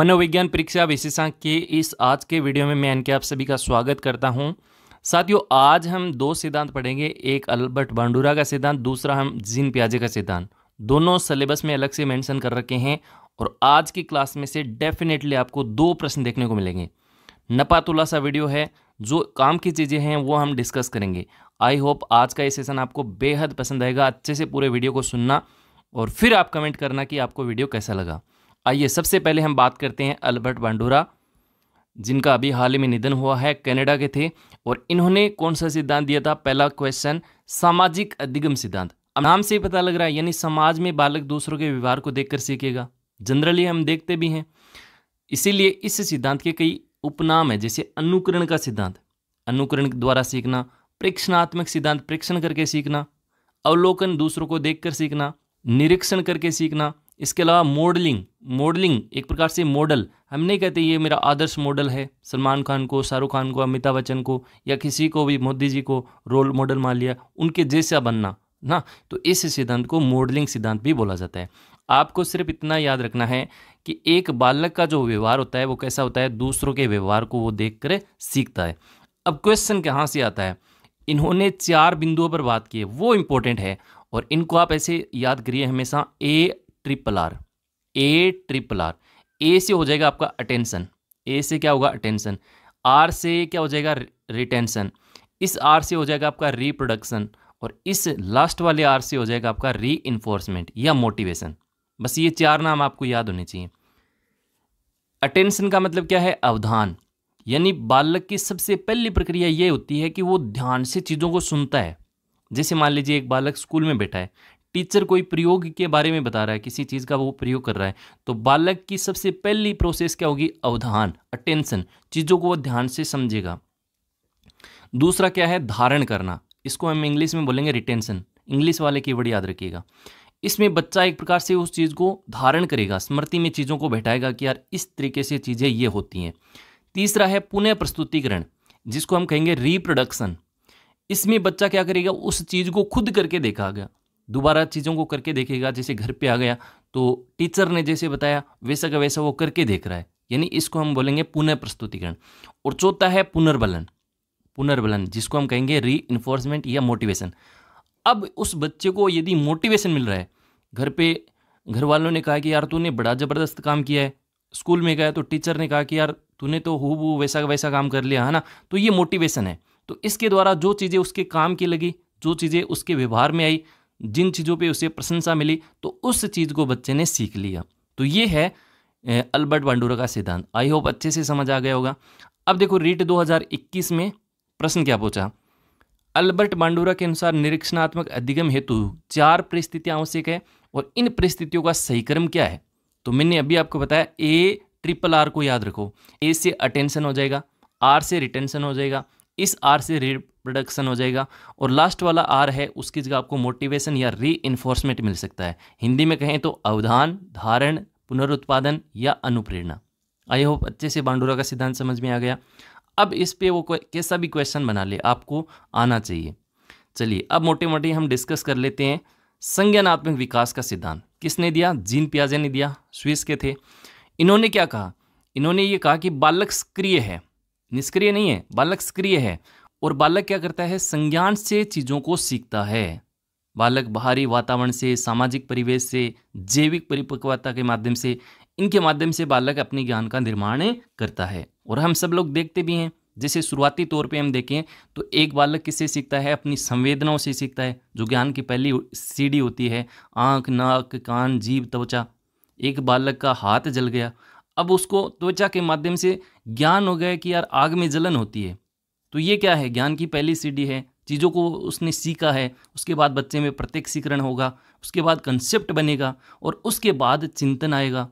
मनोविज्ञान परीक्षा विशेषांक के इस आज के वीडियो में मैं इनके आप सभी का स्वागत करता हूं साथियों आज हम दो सिद्धांत पढ़ेंगे एक अल्बर्ट बांडूरा का सिद्धांत दूसरा हम जीन प्याजे का सिद्धांत दोनों सिलेबस में अलग से मेंशन कर रखे हैं और आज की क्लास में से डेफिनेटली आपको दो प्रश्न देखने को मिलेंगे नपातुला सा वीडियो है जो काम की चीज़ें हैं वो हम डिस्कस करेंगे आई होप आज का ये सेशन आपको बेहद पसंद आएगा अच्छे से पूरे वीडियो को सुनना और फिर आप कमेंट करना कि आपको वीडियो कैसा लगा आइए सबसे पहले हम बात करते हैं अल्बर्ट बांडूरा जिनका अभी हाल ही में निधन हुआ है कनाडा के थे और इन्होंने कौन सा सिद्धांत दिया था पहला क्वेश्चन सामाजिक अधिगम सिद्धांत अब नाम से ही पता लग रहा है यानी समाज में बालक दूसरों के व्यवहार को देखकर सीखेगा जनरली हम देखते भी हैं इसीलिए इस सिद्धांत के कई उपनाम है जैसे अनुकरण का सिद्धांत अनुकरण द्वारा सीखना प्रेक्षणात्मक सिद्धांत प्रेक्षण करके सीखना अवलोकन दूसरों को देखकर सीखना निरीक्षण करके सीखना इसके अलावा मॉडलिंग मॉडलिंग एक प्रकार से मॉडल हम नहीं कहते ये मेरा आदर्श मॉडल है सलमान खान को शाहरुख खान को अमिताभ बच्चन को या किसी को भी मोदी जी को रोल मॉडल मान लिया उनके जैसा बनना ना तो इस सिद्धांत को मॉडलिंग सिद्धांत भी बोला जाता है आपको सिर्फ इतना याद रखना है कि एक बालक का जो व्यवहार होता है वो कैसा होता है दूसरों के व्यवहार को वो देख कर सीखता है अब क्वेश्चन कहाँ से आता है इन्होंने चार बिंदुओं पर बात की है वो इम्पोर्टेंट है और इनको आप ऐसे याद करिए हमेशा A triple R A triple R A से हो जाएगा आपका अटेंशन ए से क्या होगा अटेंशन आर से क्या हो जाएगा रिटेंशन इस आर से हो जाएगा आपका रिप्रोडक्शन और इस लास्ट वाले आर से हो जाएगा आपका री या मोटिवेशन बस ये चार नाम आपको याद होने चाहिए अटेंशन का मतलब क्या है अवधान यानी बालक की सबसे पहली प्रक्रिया ये होती है कि वो ध्यान से चीज़ों को सुनता है जैसे मान लीजिए एक बालक स्कूल में बैठा है टीचर कोई प्रयोग के बारे में बता रहा है किसी चीज़ का वो प्रयोग कर रहा है तो बालक की सबसे पहली प्रोसेस क्या होगी अवधान अटेंशन चीज़ों को वो ध्यान से समझेगा दूसरा क्या है धारण करना इसको हम इंग्लिश में बोलेंगे रिटेंशन इंग्लिश वाले की वर्ड याद रखिएगा इसमें बच्चा एक प्रकार से उस चीज़ को धारण करेगा स्मृति में चीज़ों को बैठाएगा कि यार इस तरीके से चीज़ें ये होती हैं तीसरा है पुनः प्रस्तुतिकरण जिसको हम कहेंगे रिप्रोडक्शन इसमें बच्चा क्या करेगा उस चीज़ को खुद करके देखा गया दोबारा चीज़ों को करके देखेगा जैसे घर पे आ गया तो टीचर ने जैसे बताया वैसा का वैसा वो करके देख रहा है यानी इसको हम बोलेंगे पुनः प्रस्तुतिकरण और चौथा है पुनर्बलन पुनर्बलन जिसको हम कहेंगे री इन्फोर्समेंट या मोटिवेशन अब उस बच्चे को यदि मोटिवेशन मिल रहा है घर पे घर वालों ने कहा कि यार तूने बड़ा ज़बरदस्त काम किया है स्कूल में गया तो टीचर ने कहा कि यार तूने तो हु वो वैसा वैसा काम कर लिया है ना तो ये मोटिवेशन है तो इसके द्वारा जो चीज़ें उसके काम की लगी जो चीज़ें उसके व्यवहार में आई जिन चीज़ों पे उसे प्रशंसा मिली तो उस चीज़ को बच्चे ने सीख लिया तो ये है अल्बर्ट बांडूरा का सिद्धांत आई होप अच्छे से समझ आ गया होगा अब देखो रीट 2021 में प्रश्न क्या पूछा अल्बर्ट बांडूरा के अनुसार निरीक्षणात्मक अधिगम हेतु चार परिस्थितियाँ आवश्यक है और इन परिस्थितियों का सही क्रम क्या है तो मैंने अभी आपको बताया ए ट्रिपल आर को याद रखो ए से अटेंशन हो जाएगा आर से रिटेंशन हो जाएगा इस आर से रिप्रोडक्शन हो जाएगा और लास्ट वाला आर है उसकी जगह आपको मोटिवेशन या री मिल सकता है हिंदी में कहें तो अवधान धारण पुनरुत्पादन या अनुप्रेरणा आई होप अच्छे से बांडूरा का सिद्धांत समझ में आ गया अब इस पे वो कैसा भी क्वेश्चन बना ले आपको आना चाहिए चलिए अब मोटे मोटे हम डिस्कस कर लेते हैं संज्ञानात्मक विकास का सिद्धांत किसने दिया जीन पियाजे ने दिया स्विस के थे इन्होंने क्या कहा इन्होंने ये कहा कि बालक सक्रिय है निष्क्रिय नहीं है बालक सक्रिय है और बालक क्या करता है संज्ञान से चीज़ों को सीखता है बालक बाहरी वातावरण से सामाजिक परिवेश से जैविक परिपक्वता के माध्यम से इनके माध्यम से बालक अपने ज्ञान का निर्माण करता है और हम सब लोग देखते भी हैं जैसे शुरुआती तौर पे हम देखें तो एक बालक किससे सीखता है अपनी संवेदनाओं से सीखता है जो ज्ञान की पहली सीढ़ी होती है आँख नाक कान जीव त्वचा एक बालक का हाथ जल गया अब उसको त्वचा के माध्यम से ज्ञान हो गया कि यार आग में जलन होती है तो ये क्या है ज्ञान की पहली सीढ़ी है चीज़ों को उसने सीखा है उसके बाद बच्चे में सीकरण होगा उसके बाद कंसेप्ट बनेगा और उसके बाद चिंतन आएगा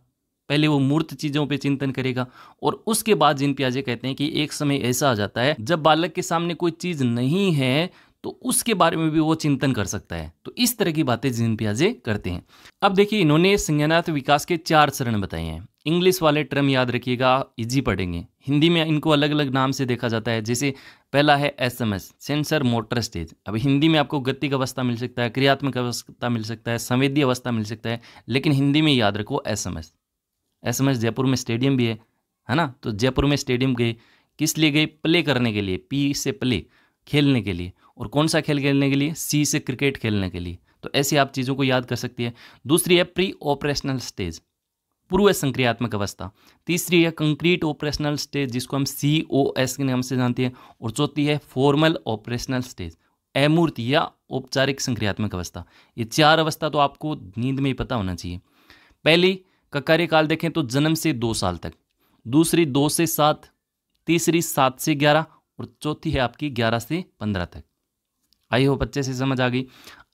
पहले वो मूर्त चीज़ों पे चिंतन करेगा और उसके बाद जिन प्याजे कहते हैं कि एक समय ऐसा आ जाता है जब बालक के सामने कोई चीज़ नहीं है तो उसके बारे में भी वो चिंतन कर सकता है तो इस तरह की बातें जीन पियाजे करते हैं अब देखिए इन्होंने संज्ञानार्थ विकास के चार चरण बताए हैं इंग्लिश वाले टर्म याद रखिएगा इजी पढ़ेंगे हिंदी में इनको अलग अलग नाम से देखा जाता है जैसे पहला है S M S sensor motor stage अब हिंदी में आपको गति का अवस्था मिल सकता है क्रियात्मक अवस्था मिल सकता है संवेदी अवस्था मिल सकता है लेकिन हिंदी में याद रखो S M S S M S Jaipur में स्टेडियम भी है है ना तो जयपुर में स्टेडियम गए किस लिए गए प्ले करने के लिए पी से प्ले खेलने के लिए और कौन सा खेल खेलने के लिए सी से क्रिकेट खेलने के लिए तो ऐसी आप चीज़ों को याद कर सकती है दूसरी है प्री ऑपरेशनल स्टेज पूर्व संक्रियात्मक अवस्था तीसरी है कंक्रीट ऑपरेशनल स्टेज जिसको हम सी ओ एस के नाम से जानते हैं और चौथी है फॉर्मल ऑपरेशनल स्टेज अमूर्त या औपचारिक संक्रियात्मक अवस्था ये चार अवस्था तो आपको नींद में ही पता होना चाहिए पहली का कार्यकाल देखें तो जन्म से दो साल तक दूसरी दो से सात तीसरी सात से ग्यारह और चौथी है आपकी ग्यारह से पंद्रह तक आई होप अच्छे से समझ आ गई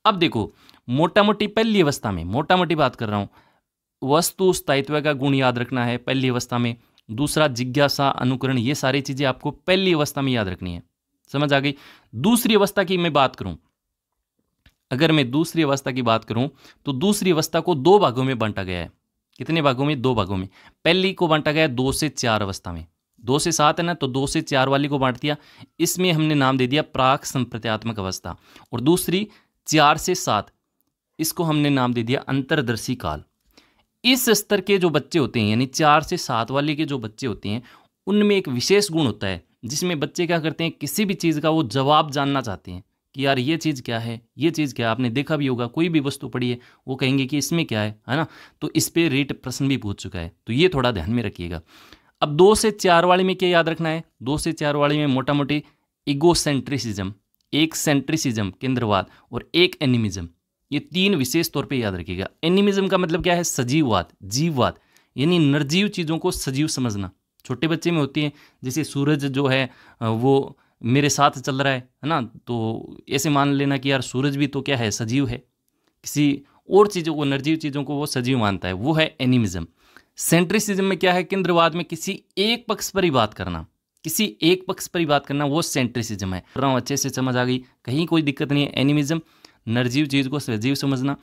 अब देखो मोटा मोटी पहली अवस्था में मोटा मोटी बात कर रहा हूँ वस्तु स्थायित्व का गुण याद रखना है पहली अवस्था में दूसरा जिज्ञासा अनुकरण ये सारी चीज़ें आपको पहली अवस्था में याद रखनी है समझ आ गई दूसरी अवस्था की मैं बात करूं अगर मैं दूसरी अवस्था की बात करूं तो दूसरी अवस्था को दो भागों में बांटा गया है कितने भागों में दो भागों में पहली को बांटा गया है दो से चार अवस्था में दो से सात है ना तो दो से चार वाली को बांट दिया इसमें हमने नाम दे दिया प्राक संप्रत्यात्मक अवस्था और दूसरी चार से सात इसको हमने नाम दे दिया अंतर्दर्शी काल इस स्तर के जो बच्चे होते हैं यानी चार से सात वाले के जो बच्चे होते हैं उनमें एक विशेष गुण होता है जिसमें बच्चे क्या करते हैं किसी भी चीज़ का वो जवाब जानना चाहते हैं कि यार ये चीज़ क्या है ये चीज़ क्या है आपने देखा भी होगा कोई भी वस्तु पड़ी है वो कहेंगे कि इसमें क्या है है ना तो इस पर रेट प्रश्न भी पूछ चुका है तो ये थोड़ा ध्यान में रखिएगा अब दो से चार वाली में क्या याद रखना है दो से चार वाली में मोटा मोटी इगोसेंट्रिसिज्म एक सेंट्रिसिज्म केंद्रवाद और एक एनिमिज्म ये तीन विशेष तौर पे याद रखिएगा एनिमिज्म का मतलब क्या है सजीववाद जीववाद यानी निर्जीव चीज़ों को सजीव समझना छोटे बच्चे में होती है जैसे सूरज जो है वो मेरे साथ चल रहा है है ना तो ऐसे मान लेना कि यार सूरज भी तो क्या है सजीव है किसी और चीज़ों को निर्जीव चीज़ों को वो सजीव मानता है वो है एनिमिज्म सेंट्रिसिज्म में क्या है केंद्रवाद में किसी एक पक्ष पर ही बात करना किसी एक पक्ष पर ही बात करना वो सेंट्रिसिज्म है रहा हूँ अच्छे से समझ आ गई कहीं कोई दिक्कत नहीं है एनिमिज्म नर्जीव चीज़ को सजीव समझना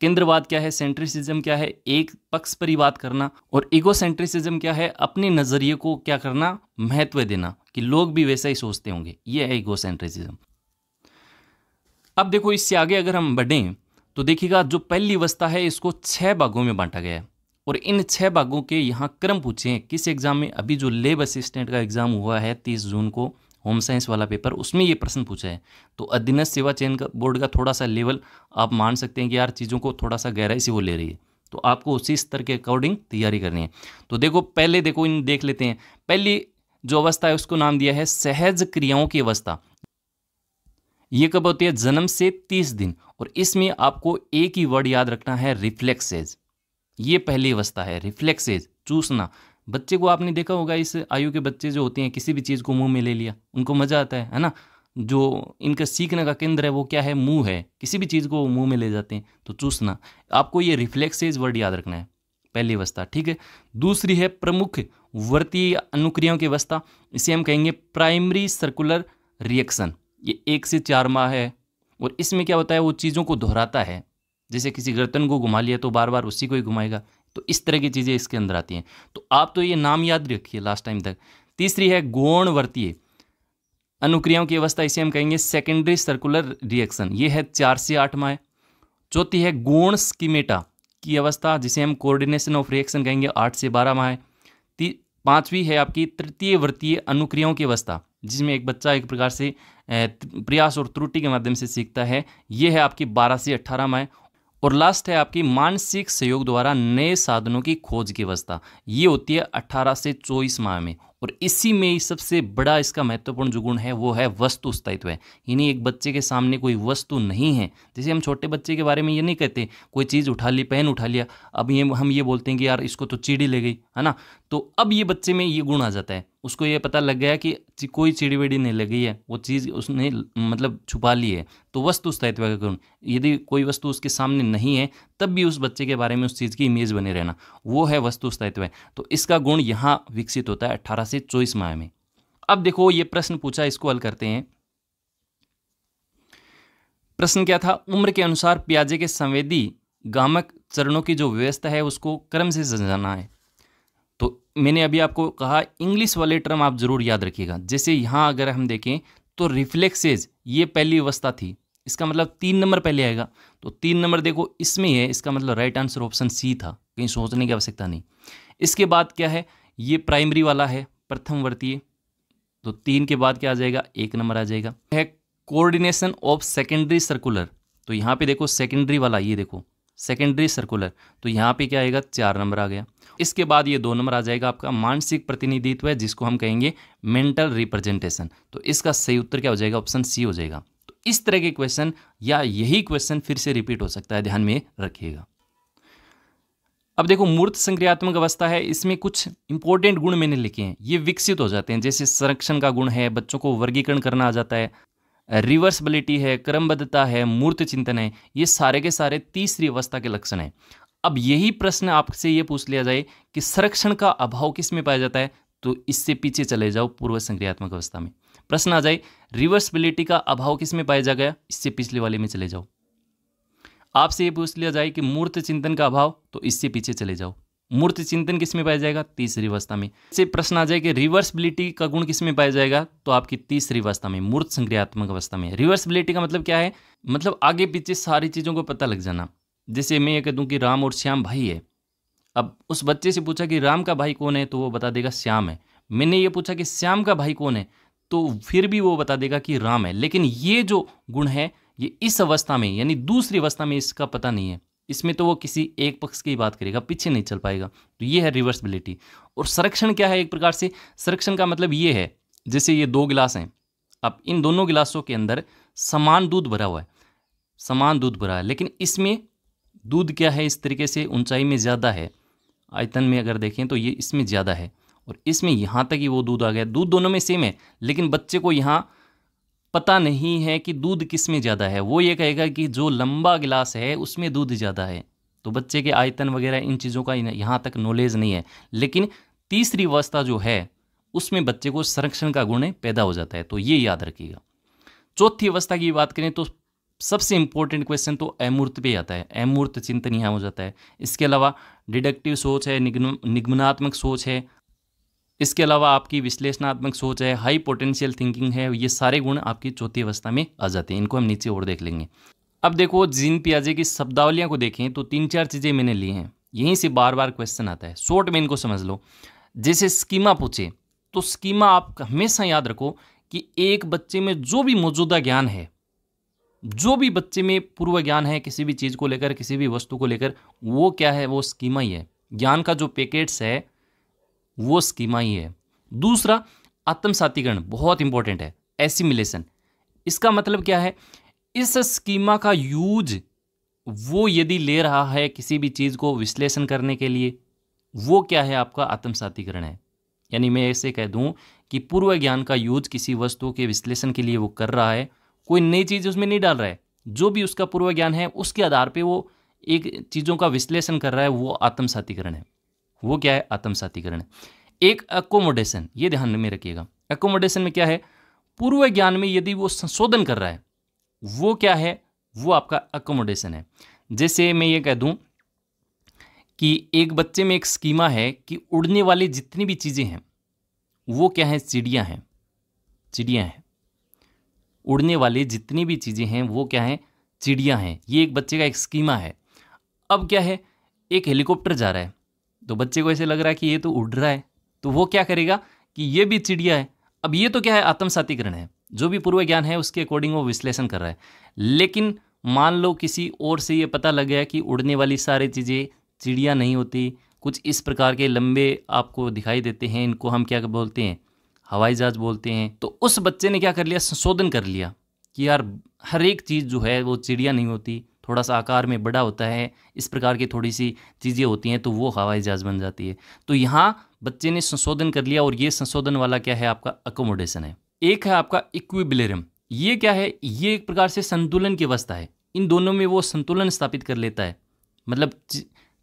केंद्रवाद क्या है सेंट्रिसिज्म क्या है एक पक्ष पर ही बात करना और इगोसेंट्रिसिज्म सेंट्रिसिज्म क्या है अपने नज़रिए को क्या करना महत्व देना कि लोग भी वैसा ही सोचते होंगे ये है इगो सेंट्रिसिज्म अब देखो इससे आगे अगर हम बढ़ें तो देखिएगा जो पहली अवस्था है इसको छह भागों में बांटा गया है और इन छह भागों के यहाँ क्रम पूछे हैं किस एग्ज़ाम में अभी जो लेब असिस्टेंट का एग्ज़ाम हुआ है तीस जून को होम साइंस वाला पेपर उसमें ये प्रश्न पूछा है तो अधीनस्थ सेवा चयन का बोर्ड का थोड़ा सा लेवल आप मान सकते हैं कि यार चीज़ों को थोड़ा सा गहराई से वो ले रही है तो आपको उसी स्तर के अकॉर्डिंग तैयारी करनी है तो देखो पहले देखो इन देख लेते हैं पहली जो अवस्था है उसको नाम दिया है सहज क्रियाओं की अवस्था ये कब होती है जन्म से तीस दिन और इसमें आपको एक ही वर्ड याद रखना है रिफ्लेक्सेज ये पहली अवस्था है रिफ्लेक्सेज चूसना बच्चे को आपने देखा होगा इस आयु के बच्चे जो होते हैं किसी भी चीज़ को मुंह में ले लिया उनको मज़ा आता है है ना जो इनका सीखने का केंद्र है वो क्या है मुंह है किसी भी चीज़ को मुंह में ले जाते हैं तो चूसना आपको ये रिफ्लेक्सेज वर्ड याद रखना है पहली अवस्था ठीक है दूसरी है प्रमुख वर्ती अनुक्रियाओं की अवस्था इसे हम कहेंगे प्राइमरी सर्कुलर रिएक्शन ये एक से चार माह है और इसमें क्या होता है वो चीज़ों को दोहराता है जैसे किसी गर्तन को घुमा लिया तो बार बार उसी को ही घुमाएगा तो इस तरह की चीज़ें इसके अंदर आती हैं तो आप तो ये नाम याद रखिए लास्ट टाइम तक तीसरी है वर्तीय अनुक्रियाओं की अवस्था इसे हम कहेंगे सेकेंडरी सर्कुलर रिएक्शन ये है चार से आठ माह चौथी है गौण स्कीमेटा की अवस्था जिसे हम कोऑर्डिनेशन ऑफ रिएक्शन कहेंगे आठ से बारह माह पांचवी है आपकी तृतीय वृत्तीय अनुक्रियाओं की अवस्था जिसमें एक बच्चा एक प्रकार से प्रयास और त्रुटि के माध्यम से सीखता है ये है आपकी 12 से 18 माह और लास्ट है आपकी मानसिक सहयोग द्वारा नए साधनों की खोज की अवस्था ये होती है 18 से 24 माह में और इसी में ही सबसे बड़ा इसका महत्वपूर्ण जो गुण है वो है वस्तु स्थायित्व है यानी एक बच्चे के सामने कोई वस्तु नहीं है जैसे हम छोटे बच्चे के बारे में ये नहीं कहते कोई चीज़ उठा ली पेन उठा लिया अब ये हम ये बोलते हैं कि यार इसको तो चीड़ी ले गई है ना तो अब ये बच्चे में ये गुण आ जाता है उसको ये पता लग गया कि कोई चिड़ी वेड़ी नहीं लगी है वो चीज़ उसने मतलब छुपा ली है तो वस्तु स्थायित्व का गुण यदि कोई वस्तु उसके सामने नहीं है तब भी उस बच्चे के बारे में उस चीज़ की इमेज बने रहना वो है वस्तु स्थायित्व तो इसका गुण यहाँ विकसित होता है अट्ठारह से चौबीस माह में अब देखो ये प्रश्न पूछा इसको हल करते हैं प्रश्न क्या था उम्र के अनुसार प्याजे के संवेदी गामक चरणों की जो व्यवस्था है उसको क्रम से सजाना है तो मैंने अभी आपको कहा इंग्लिश वाले टर्म आप ज़रूर याद रखिएगा जैसे यहाँ अगर हम देखें तो रिफ्लेक्सेज ये पहली अवस्था थी इसका मतलब तीन नंबर पहले आएगा तो तीन नंबर देखो इसमें है इसका मतलब राइट आंसर ऑप्शन सी था कहीं सोचने की आवश्यकता नहीं इसके बाद क्या है ये प्राइमरी वाला है प्रथम वर्तीय तो तीन के बाद क्या आ जाएगा एक नंबर आ जाएगा है कोऑर्डिनेशन ऑफ सेकेंडरी सर्कुलर तो यहाँ पे देखो सेकेंडरी वाला ये देखो सेकेंडरी सर्कुलर तो यहाँ पे क्या आएगा चार नंबर आ गया इसके बाद ये दो नंबर आ जाएगा आपका मानसिक प्रतिनिधित्व है जिसको हम कहेंगे मेंटल रिप्रेजेंटेशन तो इसका सही उत्तर क्या हो जाएगा ऑप्शन सी हो जाएगा तो इस तरह के क्वेश्चन या यही क्वेश्चन फिर से रिपीट हो सकता है ध्यान में रखिएगा अब देखो मूर्त संक्रियात्मक अवस्था है इसमें कुछ इंपॉर्टेंट गुण मैंने लिखे हैं ये विकसित हो जाते हैं जैसे संरक्षण का गुण है बच्चों को वर्गीकरण करना आ जाता है रिवर्सबिलिटी है क्रमबद्धता है मूर्त चिंतन है ये सारे के सारे तीसरी अवस्था के लक्षण हैं अब यही प्रश्न आपसे ये पूछ लिया जाए कि संरक्षण का अभाव किस में पाया जाता है तो इससे पीछे चले जाओ पूर्व संक्रियात्मक अवस्था में प्रश्न आ जाए रिवर्सबिलिटी का अभाव किस में पाया जा गया इससे पिछले वाले में चले जाओ आपसे ये पूछ लिया जाए कि मूर्त चिंतन का अभाव तो इससे पीछे चले जाओ मूर्त चिंतन किस में पाया जाएगा तीसरी अवस्था में से प्रश्न आ जाए कि रिवर्सिबिलिटी का गुण किस में पाया जाएगा तो आपकी तीसरी अवस्था में मूर्त संक्रियात्मक अवस्था में रिवर्सिबिलिटी का मतलब क्या है मतलब आगे पीछे सारी चीज़ों को पता लग जाना जैसे मैं ये कह दूँ कि राम और श्याम भाई है अब उस बच्चे से पूछा कि राम का भाई कौन है तो वो बता देगा श्याम है मैंने ये पूछा कि श्याम का भाई कौन है तो फिर भी वो बता देगा कि राम है लेकिन ये जो गुण है ये इस अवस्था में यानी दूसरी अवस्था में इसका पता नहीं है इसमें तो वो किसी एक पक्ष की बात करेगा पीछे नहीं चल पाएगा तो ये है रिवर्सबिलिटी और संरक्षण क्या है एक प्रकार से संरक्षण का मतलब ये है जैसे ये दो गिलास हैं अब इन दोनों गिलासों के अंदर समान दूध भरा हुआ है समान दूध भरा है लेकिन इसमें दूध क्या है इस तरीके से ऊंचाई में ज़्यादा है आयतन में अगर देखें तो ये इसमें ज़्यादा है और इसमें यहाँ तक ही वो दूध आ गया दूध दोनों में सेम है लेकिन बच्चे को यहाँ पता नहीं है कि दूध किस में ज़्यादा है वो ये कहेगा कि जो लंबा गिलास है उसमें दूध ज़्यादा है तो बच्चे के आयतन वगैरह इन चीज़ों का यहाँ तक नॉलेज नहीं है लेकिन तीसरी अवस्था जो है उसमें बच्चे को संरक्षण का गुण पैदा हो जाता है तो ये याद रखिएगा चौथी अवस्था की बात करें तो सबसे इंपॉर्टेंट क्वेश्चन तो अमूर्त पे आता है अमूर्त चिंतन यहाँ हो जाता है इसके अलावा डिडक्टिव सोच है निगम निगमनात्मक सोच है इसके अलावा आपकी विश्लेषणात्मक सोच है हाई पोटेंशियल थिंकिंग है ये सारे गुण आपकी चौथी अवस्था में आ जाते हैं इनको हम नीचे और देख लेंगे अब देखो जीन पियाजे की शब्दावलियाँ को देखें तो तीन चार चीज़ें मैंने ली हैं यहीं से बार बार क्वेश्चन आता है शॉर्ट में इनको समझ लो जैसे स्कीमा पूछे तो स्कीमा आप हमेशा याद रखो कि एक बच्चे में जो भी मौजूदा ज्ञान है जो भी बच्चे में पूर्व ज्ञान है किसी भी चीज़ को लेकर किसी भी वस्तु को लेकर वो क्या है वो स्कीमा ही है ज्ञान का जो पैकेट्स है वो स्कीमा ही है दूसरा आत्मसातीकरण बहुत इंपॉर्टेंट है एसिमिलेशन इसका मतलब क्या है इस स्कीमा का यूज वो यदि ले रहा है किसी भी चीज़ को विश्लेषण करने के लिए वो क्या है आपका आत्मसातीकरण है यानी मैं ऐसे कह दूं कि पूर्व ज्ञान का यूज किसी वस्तु के विश्लेषण के लिए वो कर रहा है कोई नई चीज़ उसमें नहीं डाल रहा है जो भी उसका पूर्व ज्ञान है उसके आधार पर वो एक चीज़ों का विश्लेषण कर रहा है वो आत्मसातीकरण है वो क्या है आत्मसातीकरण एक अकोमोडेशन ये ध्यान में रखिएगा अकोमोडेशन में क्या है पूर्व ज्ञान में यदि वो संशोधन कर रहा है वो क्या है वो आपका अकोमोडेशन है जैसे मैं ये कह दूं कि एक बच्चे में एक स्कीमा है कि उड़ने वाली जितनी भी चीज़ें हैं वो क्या है चिड़िया हैं चिड़िया हैं उड़ने वाली जितनी भी चीज़ें हैं वो क्या है चिड़िया हैं ये एक बच्चे का एक स्कीमा है अब क्या है एक हेलीकॉप्टर जा रहा है तो बच्चे को ऐसे लग रहा है कि ये तो उड़ रहा है तो वो क्या करेगा कि ये भी चिड़िया है अब ये तो क्या है आत्मसातीकरण है जो भी पूर्व ज्ञान है उसके अकॉर्डिंग वो विश्लेषण कर रहा है लेकिन मान लो किसी और से ये पता लग गया कि उड़ने वाली सारी चीज़ें चिड़िया नहीं होती कुछ इस प्रकार के लंबे आपको दिखाई देते हैं इनको हम क्या बोलते हैं हवाई जहाज बोलते हैं तो उस बच्चे ने क्या कर लिया संशोधन कर लिया कि यार हर एक चीज़ जो है वो चिड़िया नहीं होती थोड़ा सा आकार में बड़ा होता है इस प्रकार की थोड़ी सी चीज़ें होती हैं तो वो हवाई जहाज़ बन जाती है तो यहाँ बच्चे ने संशोधन कर लिया और ये संशोधन वाला क्या है आपका अकोमोडेशन है एक है आपका इक्विबिलेरियम ये क्या है ये एक प्रकार से संतुलन की अवस्था है इन दोनों में वो संतुलन स्थापित कर लेता है मतलब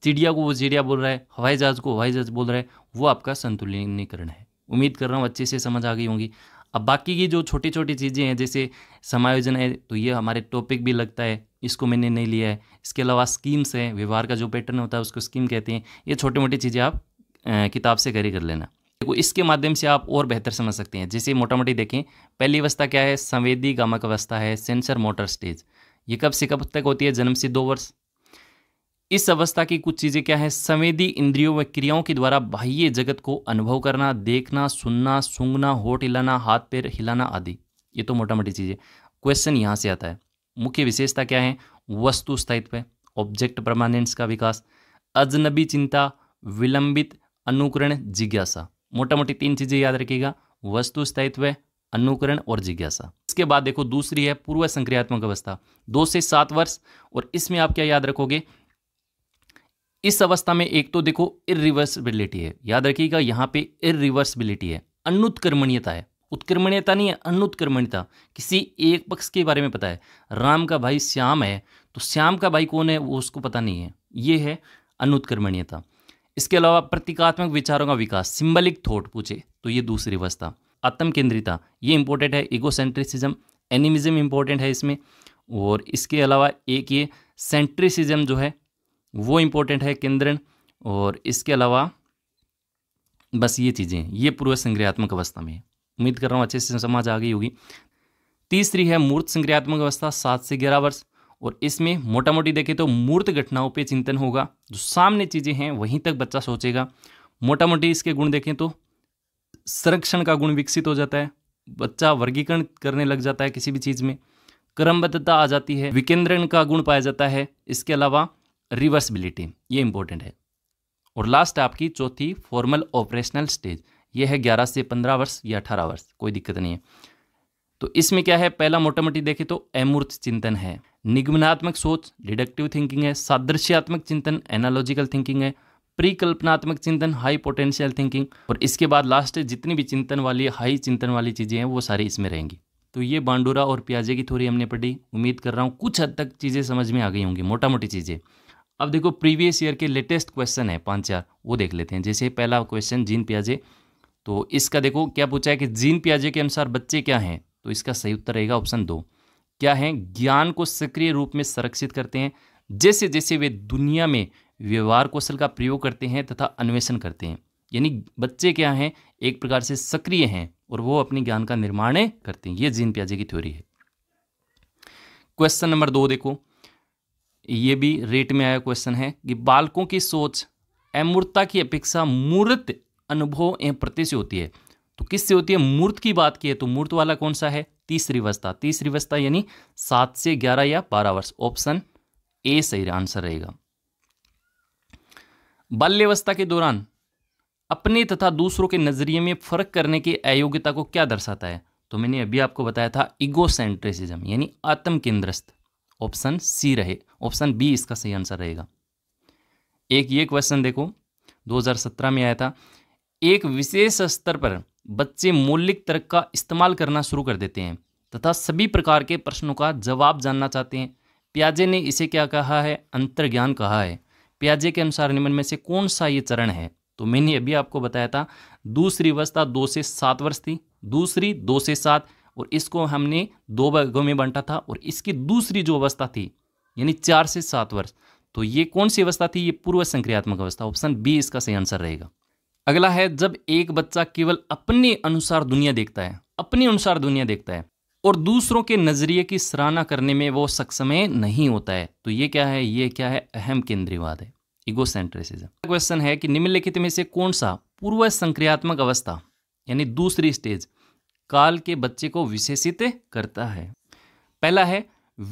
चिड़िया को वो चिड़िया बोल रहा है हवाई जहाज़ को हवाई जहाज़ बोल रहा है वो आपका संतुलनीकरण है उम्मीद कर रहा हूँ अच्छे से समझ आ गई होंगी अब बाकी की जो छोटी छोटी चीज़ें हैं जैसे समायोजन है तो ये हमारे टॉपिक भी लगता है इसको मैंने नहीं लिया है इसके अलावा स्कीम्स हैं व्यवहार का जो पैटर्न होता है उसको स्कीम कहते हैं ये छोटी मोटी चीज़ें आप किताब से करी कर लेना देखो इसके माध्यम से आप और बेहतर समझ सकते हैं जैसे मोटा मोटी देखें पहली अवस्था क्या है संवेदी गामक अवस्था है सेंसर मोटर स्टेज ये कब से कब तक होती है जन्म से दो वर्ष इस अवस्था की कुछ चीज़ें क्या है संवेदी इंद्रियों व क्रियाओं के द्वारा बाह्य जगत को अनुभव करना देखना सुनना सूंघना होठ हिलाना हाथ पैर हिलाना आदि ये तो मोटा मोटी चीज़ें क्वेश्चन यहाँ से आता है मुख्य विशेषता क्या है वस्तु स्थायित्व ऑब्जेक्ट परमानेंस का विकास अजनबी चिंता विलंबित अनुकरण जिज्ञासा मोटा मोटी तीन चीज़ें याद रखिएगा वस्तु स्थायित्व अनुकरण और जिज्ञासा इसके बाद देखो दूसरी है पूर्व संक्रियात्मक अवस्था दो से सात वर्ष और इसमें आप क्या याद रखोगे इस अवस्था में एक तो देखो इरिवर्सिबिलिटी है याद रखिएगा यहाँ पे इरिवर्सिबिलिटी है अनुत्कर्मणीयता है उत्क्रमणीयता नहीं है अनुत्क्रमणीयता किसी एक पक्ष के बारे में पता है राम का भाई श्याम है तो श्याम का भाई कौन है वो उसको पता नहीं है ये है अनुत्क्रमणीयता इसके अलावा प्रतीकात्मक विचारों का विकास सिंबलिक थॉट पूछे तो ये दूसरी अवस्था आत्म केंद्रिता ये इंपॉर्टेंट है इगोसेंट्रिसिज्म एनिमिज्म इंपॉर्टेंट है इसमें और इसके अलावा एक ये सेंट्रिसिज्म जो है वो इम्पोर्टेंट है केंद्रण और इसके अलावा बस ये चीज़ें ये पूर्व संग्रहात्मक अवस्था में उम्मीद कर रहा हूँ अच्छे से समझ आ गई होगी तीसरी है मूर्त संक्रियात्मक अवस्था सात से ग्यारह वर्ष और इसमें मोटा मोटी देखें तो मूर्त घटनाओं पे चिंतन होगा जो सामने चीज़ें हैं वहीं तक बच्चा सोचेगा मोटा मोटी इसके गुण देखें तो संरक्षण का गुण विकसित हो जाता है बच्चा वर्गीकरण करने लग जाता है किसी भी चीज़ में क्रमबद्धता आ जाती है विकेंद्रण का गुण पाया जाता है इसके अलावा रिवर्सिबिलिटी ये इंपॉर्टेंट है और लास्ट आपकी चौथी फॉर्मल ऑपरेशनल स्टेज ये है ग्यारह से पंद्रह वर्ष या अठारह वर्ष कोई दिक्कत नहीं है तो इसमें क्या है पहला मोटा मोटी देखे तो अमूर्त चिंतन है निगमनात्मक सोच डिडक्टिव थिंकिंग है सादृश्यात्मक चिंतन एनालॉजिकल थिंकिंग है प्रिकल्पनात्मक चिंतन हाई पोटेंशियल थिंकिंग और इसके बाद लास्ट जितनी भी चिंतन वाली हाई चिंतन वाली चीज़ें हैं वो सारी इसमें रहेंगी तो ये बांडूरा और प्याजे की थोड़ी हमने पढ़ी उम्मीद कर रहा हूँ कुछ हद तक चीज़ें समझ में आ गई होंगी मोटा मोटी चीज़ें अब देखो प्रीवियस ईयर के लेटेस्ट क्वेश्चन है पाँच चार वो देख लेते हैं जैसे पहला क्वेश्चन जीन प्याजे तो इसका देखो क्या पूछा है कि जीन प्याजे के अनुसार बच्चे क्या हैं तो इसका सही उत्तर रहेगा ऑप्शन दो क्या है ज्ञान को सक्रिय रूप में संरक्षित करते हैं जैसे जैसे वे दुनिया में व्यवहार कौशल का प्रयोग करते हैं तथा अन्वेषण करते हैं यानी बच्चे क्या हैं एक प्रकार से सक्रिय हैं और वो अपने ज्ञान का निर्माण करते हैं ये जीन प्याजे की थ्योरी है क्वेश्चन नंबर दो देखो ये भी रेट में आया क्वेश्चन है कि बालकों की सोच अमूर्तता की अपेक्षा मूर्त अनुभव एवं प्रति से होती है तो किससे होती है मूर्त की बात की है तो मूर्त वाला कौन सा है तीसरी अवस्था तीसरी अवस्था यानी सात से ग्यारह या बारह वर्ष ऑप्शन ए सही आंसर रहेगा बाल्यवस्था के दौरान अपने तथा दूसरों के नजरिए में फर्क करने की अयोग्यता को क्या दर्शाता है तो मैंने अभी आपको बताया था इगोसेंट्रिसिज्म यानी आत्म केंद्रस्थ ऑप्शन सी रहे ऑप्शन बी इसका सही आंसर रहेगा एक ये क्वेश्चन देखो 2017 में आया था एक विशेष स्तर पर बच्चे मौलिक तर्क का इस्तेमाल करना शुरू कर देते हैं तथा सभी प्रकार के प्रश्नों का जवाब जानना चाहते हैं प्याजे ने इसे क्या कहा है अंतर्ज्ञान कहा है प्याजे के अनुसार निम्न में से कौन सा ये चरण है तो मैंने अभी आपको बताया था दूसरी अवस्था दो से सात वर्ष थी दूसरी दो से सात और इसको हमने दो वर्गों में बांटा था और इसकी दूसरी जो अवस्था थी यानी चार से सात वर्ष तो ये कौन सी अवस्था थी ये पूर्व संक्रियात्मक अवस्था ऑप्शन बी इसका सही आंसर रहेगा अगला है जब एक बच्चा केवल अपने अनुसार दुनिया देखता है अपने अनुसार दुनिया देखता है और दूसरों के नज़रिए की सराहना करने में वो सक्षम नहीं होता है तो ये क्या है ये क्या है अहम केंद्रीयवाद है इगोसेंट्रेसिज्म क्वेश्चन है कि निम्नलिखित में से कौन सा पूर्व संक्रियात्मक अवस्था यानी दूसरी स्टेज काल के बच्चे को विशेषित करता है पहला है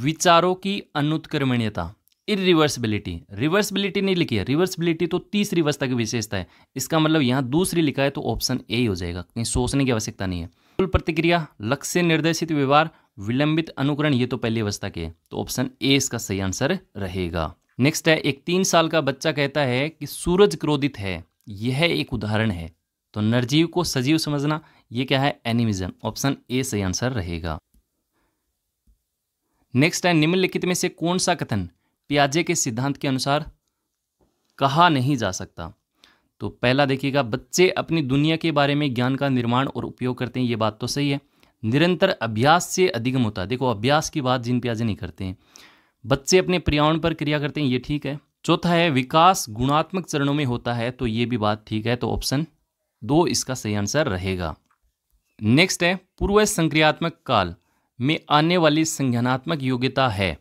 विचारों की अनुत्क्रमणीयता इरिवर्सिबिलिटी रिवर्सिबिलिटी नहीं लिखी है रिवर्सिबिलिटी तो तीसरी अवस्था की विशेषता है इसका मतलब यहाँ दूसरी लिखा है तो ऑप्शन ए हो जाएगा कहीं सोचने की आवश्यकता नहीं है कुल प्रतिक्रिया लक्ष्य निर्देशित व्यवहार विलंबित अनुकरण ये तो पहली अवस्था के है तो ऑप्शन ए इसका सही आंसर रहेगा नेक्स्ट है एक तीन साल का बच्चा कहता है कि सूरज क्रोधित है यह एक उदाहरण है तो नरजीव को सजीव समझना ये क्या है एनिमिज्म ऑप्शन ए सही आंसर रहेगा नेक्स्ट है निम्नलिखित में से कौन सा कथन प्याजे के सिद्धांत के अनुसार कहा नहीं जा सकता तो पहला देखिएगा बच्चे अपनी दुनिया के बारे में ज्ञान का निर्माण और उपयोग करते हैं ये बात तो सही है निरंतर अभ्यास से अधिगम होता है देखो अभ्यास की बात जिन प्याजे नहीं करते हैं बच्चे अपने पर्यावरण पर क्रिया करते हैं ये ठीक है चौथा है विकास गुणात्मक चरणों में होता है तो ये भी बात ठीक है तो ऑप्शन दो इसका सही आंसर रहेगा नेक्स्ट है पूर्व संक्रियात्मक काल में आने वाली संज्ञानात्मक योग्यता है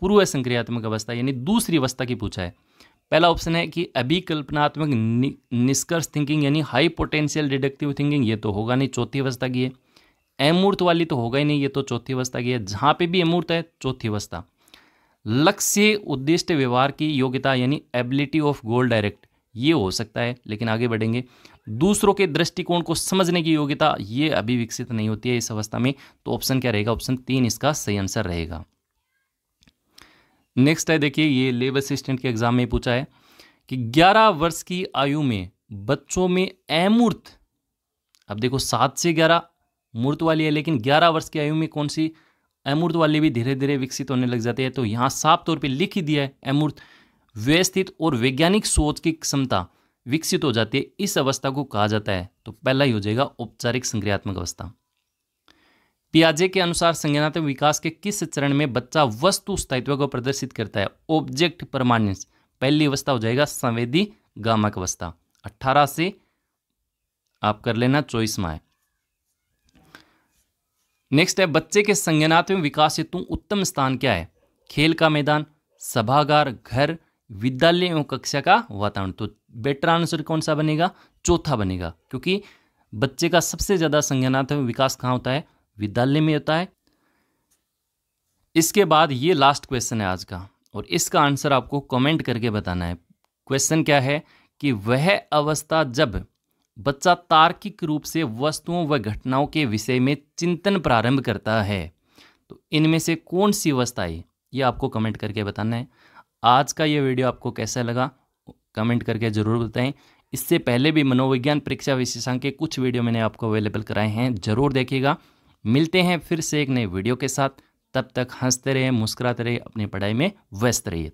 पूर्व संक्रियात्मक अवस्था यानी दूसरी अवस्था की पूछा है पहला ऑप्शन है कि अभिकल्पनात्मक नि, निष्कर्ष थिंकिंग यानी हाई पोटेंशियल डिडक्टिव थिंकिंग ये तो होगा नहीं चौथी अवस्था की है अमूर्त वाली तो होगा ही नहीं ये तो चौथी अवस्था की है जहाँ पे भी अमूर्त है चौथी अवस्था लक्ष्य उद्दिष्ट व्यवहार की योग्यता यानी एबिलिटी ऑफ गोल डायरेक्ट ये हो सकता है लेकिन आगे बढ़ेंगे दूसरों के दृष्टिकोण को समझने की योग्यता ये अभी विकसित नहीं होती है इस अवस्था में तो ऑप्शन क्या रहेगा ऑप्शन तीन इसका सही आंसर रहेगा नेक्स्ट है देखिए ये लेबर असिस्टेंट के एग्जाम में पूछा है कि 11 वर्ष की आयु में बच्चों में अमूर्त अब देखो सात से ग्यारह मूर्त वाली है लेकिन ग्यारह वर्ष की आयु में कौन सी अमूर्त वाली भी धीरे धीरे विकसित होने लग जाते हैं तो यहाँ साफ तौर पर लिख ही दिया है अमूर्त व्यवस्थित और वैज्ञानिक सोच की क्षमता विकसित हो जाती है इस अवस्था को कहा जाता है तो पहला ही हो जाएगा औपचारिक संक्रियात्मक अवस्था पियाजे के अनुसार संज्ञानात्मक विकास के किस चरण में बच्चा वस्तु स्थायित्व को प्रदर्शित करता है ऑब्जेक्ट परमानेंस पहली अवस्था हो जाएगा संवेदी गामक अवस्था 18 से आप कर लेना चौबीस है नेक्स्ट है बच्चे के संज्ञानात्मक विकास हेतु उत्तम स्थान क्या है खेल का मैदान सभागार घर विद्यालय एवं कक्षा का वातावरण तो बेटर आंसर कौन सा बनेगा चौथा बनेगा क्योंकि बच्चे का सबसे ज़्यादा संज्ञानात्मक विकास कहाँ होता है विद्यालय में होता है इसके बाद ये लास्ट क्वेश्चन है आज का और इसका आंसर आपको कमेंट करके बताना है क्वेश्चन क्या है कि वह अवस्था जब बच्चा तार्किक रूप से वस्तुओं व घटनाओं के विषय में चिंतन प्रारंभ करता है तो इनमें से कौन सी अवस्था है ये आपको कमेंट करके बताना है आज का ये वीडियो आपको कैसा लगा कमेंट करके ज़रूर बताएं इससे पहले भी मनोविज्ञान परीक्षा विशेषांक के कुछ वीडियो मैंने आपको अवेलेबल कराए हैं ज़रूर देखिएगा मिलते हैं फिर से एक नए वीडियो के साथ तब तक हंसते रहे मुस्कुराते रहे अपनी पढ़ाई में व्यस्त रहिए